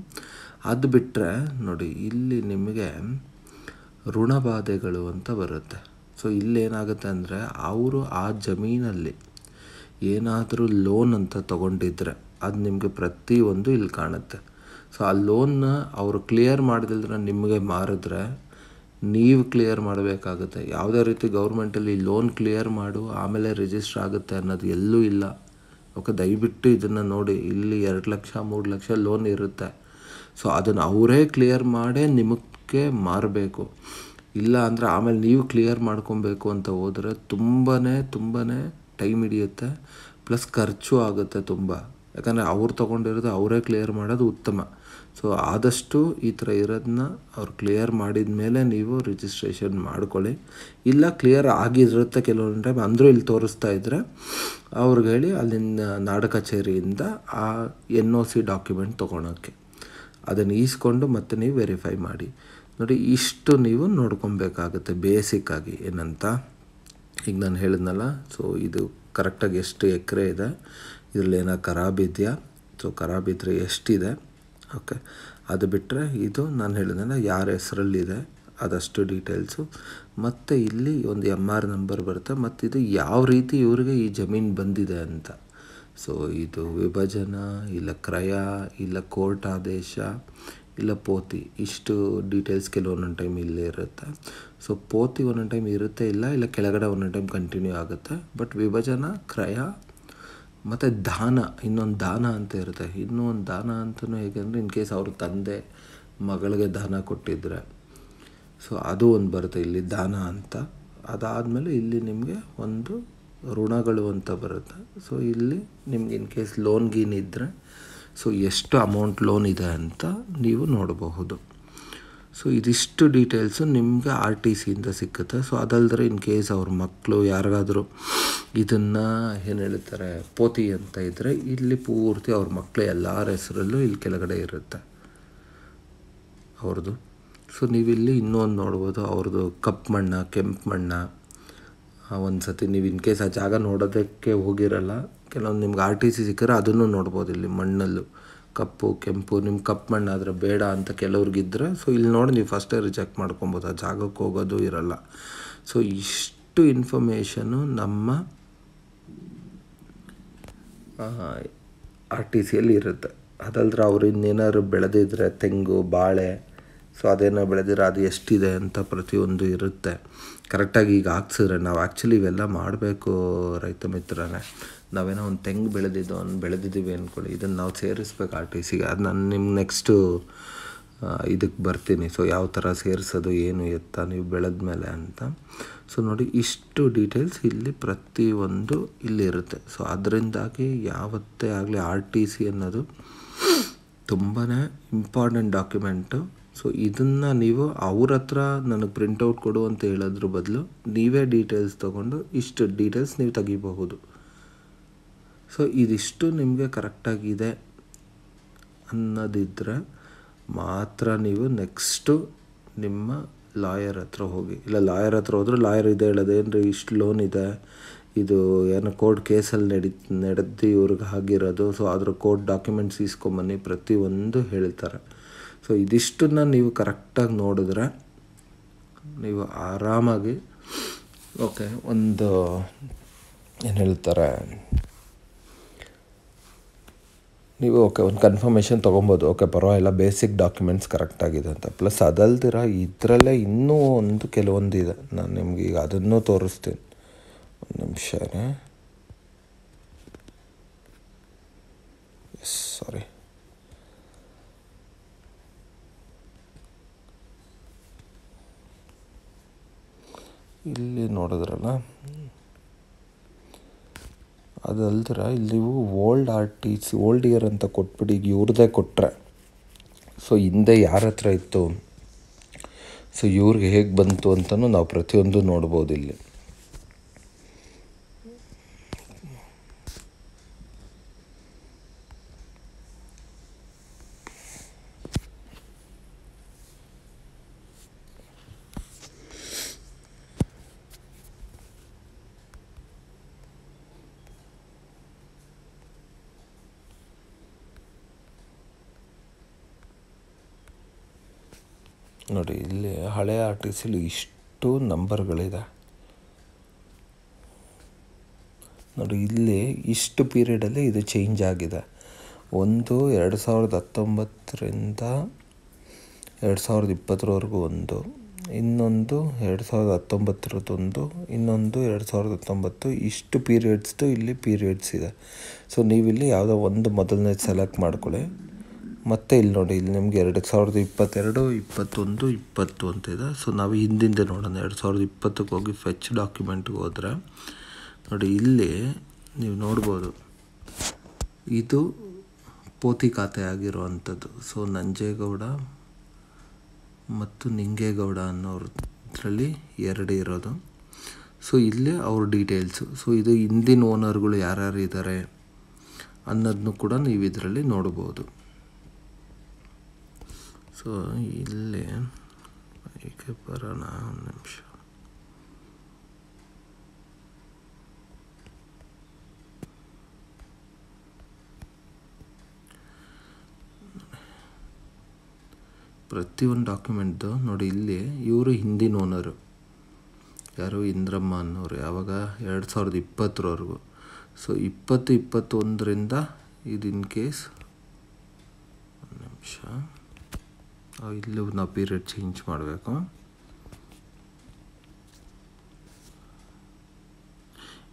ಅದು ಬಿಟ್ಟರೆ ನೋಡಿ ಇಲ್ಲಿ ನಿಮಗೆ ಋಣಬಾಧೆಗಳು ಅಂತ ಬರುತ್ತೆ ಸೊ ಇಲ್ಲೇನಾಗುತ್ತೆ ಅಂದರೆ ಅವರು ಆ ಜಮೀನಲ್ಲಿ ಏನಾದರೂ ಲೋನ್ ಅಂತ ತಗೊಂಡಿದ್ರೆ ಅದು ನಿಮಗೆ ಪ್ರತಿಯೊಂದು ಇಲ್ಲಿ ಕಾಣುತ್ತೆ ಸೊ ಆ ಲೋನ್ನ ಅವರು ಕ್ಲಿಯರ್ ಮಾಡಿದ್ರೆ ನಿಮಗೆ ಮಾರಿದ್ರೆ ನೀವು ಕ್ಲಿಯರ್ ಮಾಡಬೇಕಾಗುತ್ತೆ ಯಾವುದೇ ರೀತಿ ಗೌರ್ಮೆಂಟಲ್ಲಿ ಲೋನ್ ಕ್ಲಿಯರ್ ಮಾಡು ಆಮೇಲೆ ರಿಜಿಸ್ಟರ್ ಆಗುತ್ತೆ ಅನ್ನೋದು ಎಲ್ಲೂ ಇಲ್ಲ ಓಕೆ ದಯವಿಟ್ಟು ಇದನ್ನು ನೋಡಿ ಇಲ್ಲಿ ಎರಡು ಲಕ್ಷ ಮೂರು ಲಕ್ಷ ಲೋನ್ ಇರುತ್ತೆ ಸೊ ಅದನ್ನು ಅವರೇ ಕ್ಲಿಯರ್ ಮಾಡೇ ನಿಮಗೆ ದುಡ್ಡಿಗೆ ಮಾರಬೇಕು ಇಲ್ಲ ಅಂದರೆ ಆಮೇಲೆ ನೀವು ಕ್ಲಿಯರ್ ಮಾಡ್ಕೊಬೇಕು ಅಂತ ಹೋದರೆ ತುಂಬಾ ತುಂಬಾ ಟೈಮ್ ಹಿಡಿಯುತ್ತೆ ಪ್ಲಸ್ ಖರ್ಚು ಆಗುತ್ತೆ ತುಂಬ ಯಾಕಂದರೆ ಅವ್ರು ತೊಗೊಂಡಿರೋದು ಅವರೇ ಕ್ಲಿಯರ್ ಮಾಡೋದು ಉತ್ತಮ ಸೊ ಆದಷ್ಟು ಈ ಥರ ಇರೋದನ್ನ ಅವ್ರು ಕ್ಲಿಯರ್ ಮಾಡಿದ ಮೇಲೆ ನೀವು ರಿಜಿಸ್ಟ್ರೇಷನ್ ಮಾಡ್ಕೊಳ್ಳಿ ಇಲ್ಲ ಕ್ಲಿಯರ್ ಆಗಿರುತ್ತೆ ಕೆಲವೊಂದು ಟೈಮ್ ಅಂದರೂ ಇಲ್ಲಿ ತೋರಿಸ್ತಾ ಇದ್ದರೆ ಅವ್ರಿಗೆ ಹೇಳಿ ಅಲ್ಲಿಂದ ನಾಡ ಕಚೇರಿಯಿಂದ ಆ ಎನ್ ಒ ಸಿ ಡಾಕ್ಯುಮೆಂಟ್ ತೊಗೊಳೋಕ್ಕೆ ಅದನ್ನು ಈಸ್ಕೊಂಡು ಮತ್ತೆ ನೀವು ವೆರಿಫೈ ಮಾಡಿ ನೋಡಿ ಇಷ್ಟು ನೀವು ನೋಡ್ಕೊಬೇಕಾಗುತ್ತೆ ಬೇಸಿಕ್ಕಾಗಿ ಏನಂತ ಈಗ ನಾನು ಹೇಳಿದ್ನಲ್ಲ ಸೊ ಇದು ಕರೆಕ್ಟಾಗಿ ಎಷ್ಟು ಎಕರೆ ಇದೆ ಇದರಲ್ಲಿ ಏನೋ ಖರಾಬಿದೆಯಾ ಸೊ ಖರಾಬಿದ್ರೆ ಎಷ್ಟಿದೆ ಓಕೆ ಅದು ಬಿಟ್ಟರೆ ಇದು ನಾನು ಹೇಳಿದ್ನಲ್ಲ ಯಾರ ಹೆಸರಲ್ಲಿದೆ ಅದಷ್ಟು ಡೀಟೇಲ್ಸು ಮತ್ತು ಇಲ್ಲಿ ಒಂದು ಎಮ್ ಆರ್ ನಂಬರ್ ಬರುತ್ತೆ ಮತ್ತು ಇದು ಯಾವ ರೀತಿ ಇವ್ರಿಗೆ ಈ ಜಮೀನು ಬಂದಿದೆ ಅಂತ ಸೊ ಇದು ವಿಭಜನ ಇಲ್ಲ ಕ್ರಯ ಇಲ್ಲ ಕೋರ್ಟ್ ಆದೇಶ ಇಲ್ಲ ಪೋತಿ ಇಷ್ಟು ಡೀಟೇಲ್ಸ್ ಕೆಲವು ಒಂದೊಂದು ಟೈಮ್ ಇಲ್ಲೇ ಇರುತ್ತೆ ಸೊ ಪೋತಿ ಒಂದೊಂದು ಟೈಮ್ ಇರುತ್ತೆ ಇಲ್ಲ ಇಲ್ಲ ಕೆಳಗಡೆ ಒಂದೊಂದು ಟೈಮ್ ಕಂಟಿನ್ಯೂ ಆಗುತ್ತೆ ಬಟ್ ವಿಭಜನ ಕ್ರಯ ಮತ್ತು ದಾನ ಇನ್ನೊಂದು ದಾನ ಅಂತ ಇರುತ್ತೆ ಇನ್ನೂ ಒಂದು ದಾನ ಅಂತಲೂ ಹೇಗೆ ಅಂದರೆ ಇನ್ ಕೇಸ್ ಅವ್ರ ತಂದೆ ಮಗಳಿಗೆ ದಾನ ಕೊಟ್ಟಿದ್ರೆ ಸೊ ಅದು ಒಂದು ಬರುತ್ತೆ ಇಲ್ಲಿ ದಾನ ಅಂತ ಅದಾದಮೇಲೆ ಇಲ್ಲಿ ನಿಮಗೆ ಒಂದು ಋಣಗಳು ಅಂತ ಬರುತ್ತೆ ಸೊ ಇಲ್ಲಿ ನಿಮ್ಗೆ ಇನ್ ಕೇಸ್ ಲೋನ್ ಇದ್ದರೆ ಸೊ ಎಷ್ಟು ಅಮೌಂಟ್ ಲೋನ್ ಇದೆ ಅಂತ ನೀವು ನೋಡಬಹುದು ಸೊ ಇದಿಷ್ಟು ಡೀಟೇಲ್ಸು ನಿಮಗೆ ಆರ್ ಟಿ ಸಿಯಿಂದ ಸಿಕ್ಕುತ್ತೆ ಸೊ ಅದಲ್ಲದ್ರೆ ಇನ್ ಕೇಸ್ ಅವ್ರ ಮಕ್ಕಳು ಯಾರಿಗಾದರೂ ಇದನ್ನು ಏನು ಹೇಳ್ತಾರೆ ಪೋತಿ ಅಂತ ಇದ್ದರೆ ಇಲ್ಲಿ ಪೂರ್ತಿ ಅವ್ರ ಮಕ್ಕಳು ಎಲ್ಲರ ಹೆಸರಲ್ಲೂ ಇಲ್ಲಿ ಕೆಳಗಡೆ ಇರುತ್ತೆ ಅವ್ರದ್ದು ಸೊ ನೀವಿಲ್ಲಿ ಇನ್ನೊಂದು ನೋಡ್ಬೋದು ಅವ್ರದ್ದು ಕಪ್ಪು ಮಣ್ಣ ಕೆಂಪು ಮಣ್ಣ ಒಂದು ಸತಿ ನೀವು ಇನ್ ಕೇಸ್ ಆ ಜಾಗ ನೋಡೋದಕ್ಕೆ ಹೋಗಿರಲ್ಲ ಕೆಲವೊಂದು ನಿಮ್ಗೆ ಆರ್ ಟಿ ಸಿ ಸಿಕ್ಕಿದ್ರೆ ಅದನ್ನು ನೋಡ್ಬೋದು ಇಲ್ಲಿ ಮಣ್ಣಲ್ಲೂ ಕಪ್ಪು ಕೆಂಪು ನಿಮ್ಮ ಕಪ್ಪು ಮಣ್ಣಾದರೆ ಬೇಡ ಅಂತ ಕೆಲವ್ರಿಗಿದ್ರೆ ಸೊ ಇಲ್ಲಿ ನೋಡಿ ನೀವು ಫಸ್ಟೇ ರಿಜೆಕ್ಟ್ ಮಾಡ್ಕೊಬೋದು ಆ ಜಾಗಕ್ಕೆ ಹೋಗೋದು ಇರೋಲ್ಲ ಸೊ ಇಷ್ಟು ಇನ್ಫಾರ್ಮೇಷನು ನಮ್ಮ ಆರ್ ಟಿ ಸಿಯಲ್ಲಿ ಇರುತ್ತೆ ಅದಲ್ದ್ರೆ ಅವ್ರು ಇನ್ನೇನಾದ್ರು ಬೆಳೆದಿದ್ರೆ ತೆಂಗು ಬಾಳೆ ಸೊ ಅದೇನೋ ಬೆಳೆದಿರೋ ಅದು ಎಷ್ಟಿದೆ ಅಂತ ಪ್ರತಿಯೊಂದು ಇರುತ್ತೆ ಕರೆಕ್ಟಾಗಿ ಈಗ ಹಾಕ್ಸಿದ್ರೆ ನಾವು ಆ್ಯಕ್ಚುಲಿ ಇವೆಲ್ಲ ಮಾಡಬೇಕು ರೈತ ಮಿತ್ರನೇ ನಾವೇನೋ ಒಂದು ತೆಂಗು ಬೆಳೆದಿದ್ದು ಅವ್ನು ಬೆಳೆದಿದ್ದೀವಿ ಅಂದ್ಕೊಳ್ಳಿ ಇದನ್ನು ನಾವು ಸೇರಿಸ್ಬೇಕು ಆರ್ ಟಿ ಸಿಗೆ ಅದು ನಾನು ನಿಮ್ಮ ನೆಕ್ಸ್ಟು ಇದಕ್ಕೆ ಬರ್ತೀನಿ ಸೊ ಯಾವ ಥರ ಸೇರಿಸೋದು ಏನು ಎತ್ತ ನೀವು ಬೆಳೆದ ಮೇಲೆ ಅಂತ ಸೊ ನೋಡಿ ಇಷ್ಟು ಡೀಟೇಲ್ಸ್ ಇಲ್ಲಿ ಪ್ರತಿಯೊಂದು ಇಲ್ಲಿರುತ್ತೆ ಸೊ ಅದರಿಂದಾಗಿ ಯಾವತ್ತೇ ಆಗಲಿ ಆರ್ ಟಿ ಸಿ ಅನ್ನೋದು ತುಂಬಾ ಇಂಪಾರ್ಟೆಂಟ್ ಡಾಕ್ಯುಮೆಂಟು ಸೊ ಇದನ್ನು ನೀವು ಅವ್ರ ಹತ್ರ ನನಗೆ ಪ್ರಿಂಟೌಟ್ ಕೊಡು ಅಂತ ಹೇಳೋದ್ರ ಬದಲು ನೀವೇ ಡೀಟೇಲ್ಸ್ ತೊಗೊಂಡು ಇಷ್ಟು ಡೀಟೇಲ್ಸ್ ನೀವು ತೆಗಿಬಹುದು ಸೊ ಇದಿಷ್ಟು ನಿಮಗೆ ಕರೆಕ್ಟಾಗಿದೆ ಅನ್ನೋದಿದ್ದರೆ ಮಾತ್ರ ನೀವು ನೆಕ್ಸ್ಟು ನಿಮ್ಮ ಲಾಯರ್ ಹತ್ರ ಹೋಗಿ ಇಲ್ಲ ಲಾಯರ್ ಹತ್ರ ಹೋದ್ರೆ ಲಾಯರ್ ಇದೆ ಹೇಳೋದು ಇಷ್ಟು ಲೋನ್ ಇದೆ ಇದು ಏನೋ ಕೋರ್ಟ್ ಕೇಸಲ್ಲಿ ನಡಿ ನಡೆದು ಇವ್ರಿಗೆ ಆಗಿರೋದು ಸೊ ಆದರೂ ಕೋರ್ಟ್ ಡಾಕ್ಯುಮೆಂಟ್ಸ್ ಇಸ್ಕೊಂಬನ್ನಿ ಪ್ರತಿಯೊಂದು ಹೇಳ್ತಾರೆ ಸೊ ಇದಿಷ್ಟನ್ನ ನೀವು ಕರೆಕ್ಟಾಗಿ ನೋಡಿದ್ರೆ ನೀವು ಆರಾಮಾಗಿ ಓಕೆ ಒಂದು ಏನು ಹೇಳ್ತಾರೆ ನೀವು ಓಕೆ ಒಂದು ಕನ್ಫರ್ಮೇಷನ್ ತೊಗೊಬೋದು ಓಕೆ ಪರವಾಗಿಲ್ಲ ಬೇಸಿಕ್ ಡಾಕ್ಯುಮೆಂಟ್ಸ್ ಕರೆಕ್ಟಾಗಿದೆ ಅಂತ ಪ್ಲಸ್ ಅದಲ್ದಿರ ಇದರಲ್ಲೇ ಇನ್ನೂ ಒಂದು ಕೆಲವೊಂದು ಇದೆ ನಾನು ನಿಮ್ಗೆ ಈಗ ಅದನ್ನು ತೋರಿಸ್ತೀನಿ ಒಂದು ನಿಮಿಷ ಎಸ್ ಸಾರಿ ಇಲ್ಲಿ ನೋಡಿದ್ರಲ್ಲ ಅದು ಇಲ್ಲಿ old R T old year ಅಂತ ಕೊಟ್ಬಿಡಿ ಈಗ ಇವ್ರದ್ದೇ ಕೊಟ್ಟರೆ ಸೊ ಹಿಂದೆ ಯಾರ ಹತ್ರ ಇತ್ತು ಸೊ ಇವ್ರಿಗೆ ಹೇಗೆ ಬಂತು ಅಂತಲೂ ನಾವು ಪ್ರತಿಯೊಂದು ನೋಡ್ಬೋದು ಇಲ್ಲಿ ನೋಡಿ ಇಲ್ಲಿ ಹಳೆಯ ಆರ್ ಟಿ ಸಿಲಿ ಇಷ್ಟು ನಂಬರ್ಗಳಿದೆ ನೋಡಿ ಇಲ್ಲಿ ಇಷ್ಟು ಪೀರಿಯಡಲ್ಲಿ ಇದು ಚೇಂಜ್ ಆಗಿದೆ ಒಂದು ಎರಡು ಸಾವಿರದ ಹತ್ತೊಂಬತ್ತರಿಂದ ಎರಡು ಸಾವಿರದ ಇಪ್ಪತ್ತರವರೆಗೂ ಒಂದು ಇನ್ನೊಂದು ಎರಡು ಸಾವಿರದ ಹತ್ತೊಂಬತ್ತರದ್ದೊಂದು ಇನ್ನೊಂದು ಎರಡು ಸಾವಿರದ ಹತ್ತೊಂಬತ್ತು ಇಷ್ಟು ಪೀರಿಯಡ್ಸ್ದು ಇಲ್ಲಿ ಪೀರಿಯಡ್ಸ್ ಇದೆ ಸೊ ನೀವಿಲ್ಲಿ ಯಾವುದೋ ಒಂದು ಮೊದಲನೇ ಸೆಲೆಕ್ಟ್ ಮಾಡ್ಕೊಳ್ಳಿ ಮತ್ತೆ ಇಲ್ಲಿ ನೋಡಿ ಇಲ್ಲಿ ನಿಮಗೆ ಎರಡು ಸಾವಿರದ ಇಪ್ಪತ್ತೆರಡು ಇಪ್ಪತ್ತೊಂದು ಇಪ್ಪತ್ತು ಅಂತ ಇದೆ ಸೊ ನಾವು ಹಿಂದಿಂದೆ ನೋಡೋಣ ಎರಡು ಸಾವಿರದ ಇಪ್ಪತ್ತಕ್ಕೆ ಹೋಗಿ ಫೆಚ್ ಡಾಕ್ಯುಮೆಂಟ್ಗೆ ಹೋದರೆ ನೋಡಿ ಇಲ್ಲಿ ನೀವು ನೋಡ್ಬೋದು ಇದು ಪೋತಿ ಖಾತೆ ಆಗಿರುವಂಥದ್ದು ಸೊ ನಂಜೇಗೌಡ ಮತ್ತು ನಿಂಗೇಗೌಡ ಅನ್ನೋದ್ರಲ್ಲಿ ಎರಡು ಇರೋದು ಸೊ ಇಲ್ಲೇ ಅವ್ರ ಡೀಟೇಲ್ಸು ಸೊ ಇದು ಹಿಂದಿನ ಓನರ್ಗಳು ಯಾರ್ಯಾರು ಇದ್ದಾರೆ ಅನ್ನೋದನ್ನು ಕೂಡ ನೀವು ಇದರಲ್ಲಿ ನೋಡ್ಬೋದು ಸೊ ಇಲ್ಲಿ ಈಗೆ ಬರೋಣ ಒಂದು ನಿಮಿಷ ಪ್ರತಿಯೊಂದು ಡಾಕ್ಯುಮೆಂಟ್ದು ನೋಡಿ ಇಲ್ಲಿ ಇವರು ಹಿಂದಿನ ಓನರು ಯಾರು ಇಂದ್ರಮ್ಮ ಅನ್ನೋರು ಯಾವಾಗ ಎರಡು ಸಾವಿರದ ಇಪ್ಪತ್ತರವರೆಗೂ ಸೊ ಇಪ್ಪತ್ತು ಇಪ್ಪತ್ತೊಂದರಿಂದ ಇದು ಇನ್ ಕೇಸ್ ಒಂದು ನಿಮಿಷ ಇಲ್ಲೂ ನಾವು ಪೀರಿಯಡ್ ಚೇಂಜ್ ಮಾಡಬೇಕು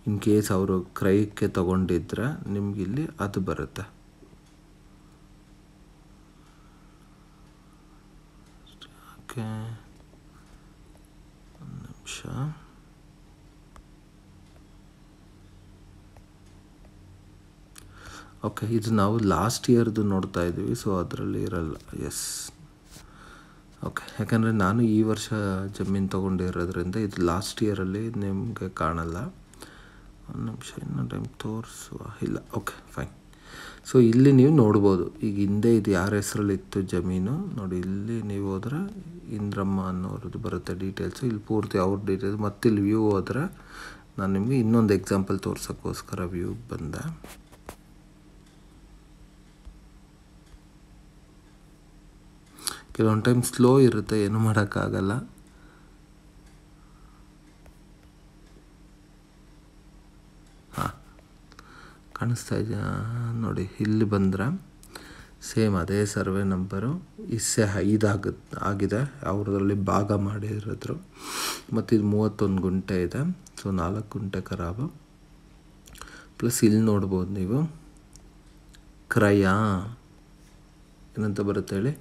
ಇನ್ ಕೇಸ್ ಅವರು ಕ್ರೈಕ್ಕೆ ತಗೊಂಡಿದ್ರೆ ಇಲ್ಲಿ ಅದು ಬರುತ್ತೆ ಒಂದು ನಿಮಿಷ ಓಕೆ ಇದು ನಾವು ಲಾಸ್ಟ್ ಇಯರ್ದು ನೋಡ್ತಾ ಇದ್ದೀವಿ ಸೊ ಅದರಲ್ಲಿ ಇರಲ್ಲ ಎಸ್ ಓಕೆ ಯಾಕಂದರೆ ನಾನು ಈ ವರ್ಷ ಜಮೀನು ತೊಗೊಂಡಿರೋದ್ರಿಂದ ಇದು ಲಾಸ್ಟ್ ಇಯರಲ್ಲಿ ನಿಮಗೆ ಕಾಣಲ್ಲ ಒಂದು ನಿಮಿಷ ಇನ್ನೊಂದು ಟೈಮ್ ತೋರಿಸುವ ಇಲ್ಲ ಓಕೆ ಫೈನ್ ಸೊ ಇಲ್ಲಿ ನೀವು ನೋಡ್ಬೋದು ಈಗ ಹಿಂದೆ ಇದು ಯಾರ ಹೆಸರಲ್ಲಿ ಇತ್ತು ಜಮೀನು ನೋಡಿ ಇಲ್ಲಿ ನೀವು ಹೋದ್ರೆ ಇಂದ್ರಮ್ಮ ಅನ್ನೋರದ್ದು ಬರುತ್ತೆ ಡೀಟೇಲ್ಸು ಇಲ್ಲಿ ಪೂರ್ತಿ ಅವ್ರ ಡೀಟೇಲ್ಸ್ ಮತ್ತಿಲ್ಲಿ ವ್ಯೂ ಹೋದ್ರೆ ನಾನು ನಿಮಗೆ ಇನ್ನೊಂದು ಎಕ್ಸಾಂಪಲ್ ತೋರ್ಸೋಕ್ಕೋಸ್ಕರ ವ್ಯೂ ಬಂದೆ ಕೆಲವೊಂದು ಟೈಮ್ ಸ್ಲೋ ಇರುತ್ತೆ ಏನು ಮಾಡೋಕ್ಕಾಗಲ್ಲ ಹಾಂ ಕಾಣಿಸ್ತಾ ಇದೆಯಾ ನೋಡಿ ಇಲ್ಲಿ ಬಂದ್ರೆ ಸೇಮ್ ಅದೇ ಸರ್ವೆ ನಂಬರು ಇಸ್ಸೆ ಐದಾಗ ಆಗಿದೆ ಅವ್ರದ್ರಲ್ಲಿ ಭಾಗ ಮಾಡಿರೋದ್ರು ಮತ್ತು ಇದು ಮೂವತ್ತೊಂದು ಗುಂಟೆ ಇದೆ ಸೊ ನಾಲ್ಕು ಗುಂಟೆ ಖರಾಬು ಪ್ಲಸ್ ಇಲ್ಲಿ ನೋಡ್ಬೋದು ನೀವು ಕ್ರಯ ಏನಂತ ಬರುತ್ತೆ ಹೇಳಿ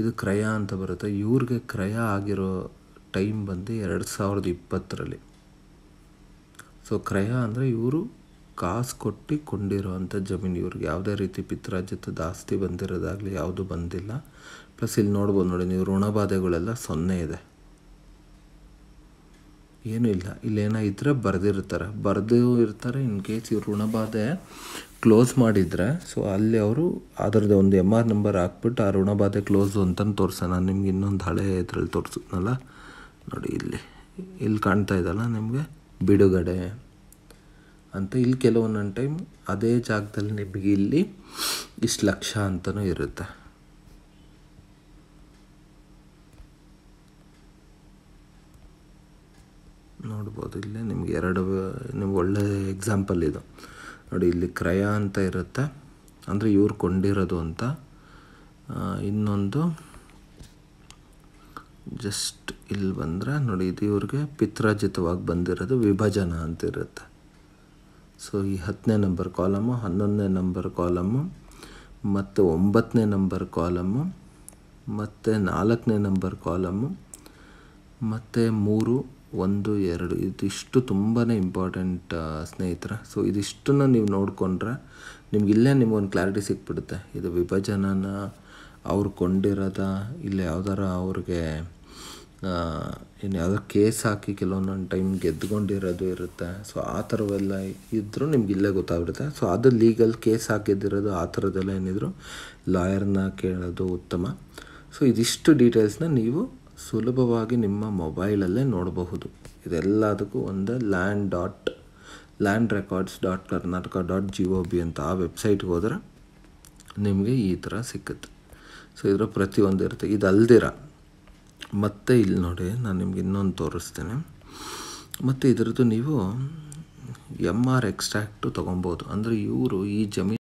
ಇದು ಕ್ರಯ ಅಂತ ಬರುತ್ತೆ ಇವ್ರಿಗೆ ಕ್ರಯ ಆಗಿರೋ ಟೈಮ್ ಬಂದು ಎರಡು ಸಾವಿರದ ಇಪ್ಪತ್ತರಲ್ಲಿ ಸೊ ಕ್ರಯ ಅಂದರೆ ಇವರು ಕಾಸು ಕೊಟ್ಟು ಕೊಂಡಿರೋವಂಥ ಜಮೀನು ಇವ್ರಿಗೆ ಯಾವುದೇ ರೀತಿ ಪಿತ್ರಾಜಿತ ಜಾಸ್ತಿ ಬಂದಿರೋದಾಗಲಿ ಯಾವುದು ಬಂದಿಲ್ಲ ಪ್ಲಸ್ ಇಲ್ಲಿ ನೋಡ್ಬೋದು ನೋಡಿ ನೀವು ಋಣಬಾಧೆಗಳೆಲ್ಲ ಸೊನ್ನೆ ಇದೆ ಏನೂ ಇಲ್ಲ ಇಲ್ಲೇನೋ ಇದ್ದರೆ ಬರೆದಿರ್ತಾರೆ ಬರೆದು ಇರ್ತಾರೆ ಇನ್ ಕೇಸ್ ಇವ್ರು ಋಣಬಾಧೆ ಕ್ಲೋಸ್ ಮಾಡಿದರೆ ಸೊ ಅಲ್ಲಿ ಅವರು ಅದರದ್ದು ಒಂದು ಎಮ್ ಆರ್ ನಂಬರ್ ಹಾಕ್ಬಿಟ್ಟು ಆ ಋಣಬಾಧೆ ಕ್ಲೋಸು ಅಂತಂದು ತೋರಿಸೋಣ ನಾನು ನಿಮ್ಗೆ ಇನ್ನೊಂದು ಹಳೆ ಇದ್ರಲ್ಲಿ ತೋರಿಸಿದ್ನಲ್ಲ ನೋಡಿ ಇಲ್ಲಿ ಇಲ್ಲಿ ಕಾಣ್ತಾ ಇದ್ದಲ್ಲ ನಿಮಗೆ ಬಿಡುಗಡೆ ಅಂತ ಇಲ್ಲಿ ಕೆಲವೊಂದೊಂದು ಟೈಮ್ ಅದೇ ಜಾಗದಲ್ಲಿ ನಿಮಗೆ ಇಲ್ಲಿ ಇಷ್ಟು ಲಕ್ಷ ಅಂತಲೂ ಇರುತ್ತೆ ನೋಡ್ಬೋದು ಇಲ್ಲಿ ನಿಮ್ಗೆ ಎರಡು ನಿಮ್ಗೆ ಒಳ್ಳೆ ಎಕ್ಸಾಂಪಲ್ ಇದು ನೋಡಿ ಇಲ್ಲಿ ಕ್ರಯ ಅಂತ ಇರುತ್ತೆ ಅಂದರೆ ಇವ್ರು ಕೊಂಡಿರೋದು ಅಂತ ಇನ್ನೊಂದು ಜಸ್ಟ್ ಇಲ್ಲಿ ಬಂದರೆ ನೋಡಿ ಇದು ಇವ್ರಿಗೆ ಪಿತ್ರಾಜಿತವಾಗಿ ಬಂದಿರೋದು ವಿಭಜನ ಅಂತ ಇರುತ್ತೆ ಸೊ ಈ ಹತ್ತನೇ ನಂಬರ್ ಕಾಲಮು ಹನ್ನೊಂದನೇ ನಂಬರ್ ಕಾಲಮು ಮತ್ತು ಒಂಬತ್ತನೇ ನಂಬರ್ ಕಾಲಮು ಮತ್ತು ನಾಲ್ಕನೇ ನಂಬರ್ ಕಾಲಮು ಮತ್ತು ಮೂರು ಒಂದು ಎರಡು ಇದಿಷ್ಟು ತುಂಬಾ ಇಂಪಾರ್ಟೆಂಟ್ ಸ್ನೇಹಿತರ ಸೊ ಇದಿಷ್ಟನ್ನು ನೀವು ನೋಡಿಕೊಂಡ್ರೆ ನಿಮ್ಗೆ ಇಲ್ಲೇ ನಿಮ್ಗೊಂದು ಕ್ಲಾರಿಟಿ ಸಿಕ್ಬಿಡುತ್ತೆ ಇದು ವಿಭಜನನ ಅವ್ರು ಕೊಂಡಿರೋದ ಇಲ್ಲ ಯಾವ್ದಾರ ಅವ್ರಿಗೆ ಏನು ಯಾವುದೋ ಕೇಸ್ ಹಾಕಿ ಕೆಲವೊಂದೊಂದು ಟೈಮ್ ಗೆದ್ಕೊಂಡಿರೋದು ಇರುತ್ತೆ ಸೊ ಆ ಥರವೆಲ್ಲ ಇದ್ದರೂ ನಿಮ್ಗೆ ಇಲ್ಲೇ ಗೊತ್ತಾಗ್ಬಿಡುತ್ತೆ ಸೊ ಅದು ಲೀಗಲ್ ಕೇಸ್ ಹಾಕಿದ್ದಿರೋದು ಆ ಥರದ್ದೆಲ್ಲ ಏನಿದ್ರು ಲಾಯರ್ನ ಕೇಳೋದು ಉತ್ತಮ ಸೊ ಇದಿಷ್ಟು ಡೀಟೇಲ್ಸ್ನ ನೀವು ಸುಲಭವಾಗಿ ನಿಮ್ಮ ಮೊಬೈಲಲ್ಲೇ ನೋಡಬಹುದು ಇದೆಲ್ಲದಕ್ಕೂ ಒಂದು land dot land records dot Karnataka dot G O B ಅಂತ ಆ ವೆಬ್ಸೈಟ್ಗೆ ಹೋದ್ರೆ ನಿಮಗೆ ಈ ಥರ ಸಿಕ್ಕುತ್ತೆ ಸೊ ಇದರ ಪ್ರತಿಯೊಂದು ಇರುತ್ತೆ ಇದು ಅಲ್ದಿರ ಮತ್ತೆ ಇಲ್ಲಿ ನೋಡಿ ನಾನು ನಿಮ್ಗೆ ಇನ್ನೊಂದು ತೋರಿಸ್ತೇನೆ ಮತ್ತು ಇದರದ್ದು ನೀವು ಎಮ್ ಆರ್ ಎಕ್ಸ್ಟ್ರಾಕ್ಟು ತೊಗೊಬೋದು ಅಂದರೆ ಇವರು ಈ ಜಮೀನು